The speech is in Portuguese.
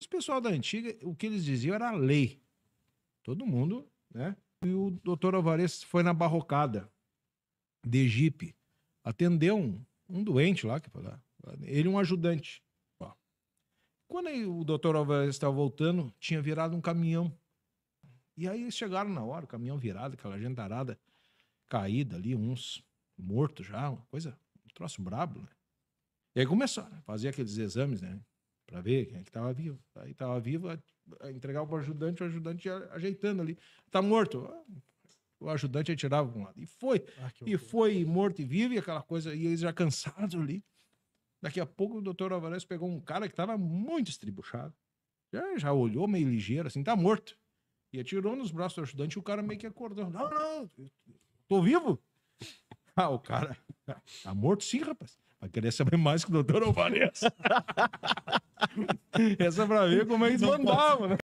Os pessoal da antiga, o que eles diziam era lei. Todo mundo, né? E o doutor Alvarez foi na barrocada de Egipe, atendeu um, um doente lá, que lá, ele um ajudante. Quando aí o doutor Alvarez estava voltando, tinha virado um caminhão. E aí eles chegaram na hora, o caminhão virado, aquela gentarada caída ali, uns mortos já, uma coisa, um troço brabo, né? E aí começaram a né? fazer aqueles exames, né? para ver quem é que estava vivo. Aí estava vivo, a, a entregar para o ajudante, o ajudante ia ajeitando ali. Está morto. O ajudante atirava para um lado. E foi. Ah, e foi morto e vivo, e aquela coisa, e eles já cansados ali. Daqui a pouco o doutor Alvarez pegou um cara que estava muito estribuchado. Já, já olhou meio ligeiro, assim, tá morto. E atirou nos braços do ajudante e o cara meio que acordou. Não, não, tô vivo. Ah, o cara. Tá morto sim, rapaz. Mas queria saber mais que o doutor Alvarez. Essa é pra ver como é que desbandava, né?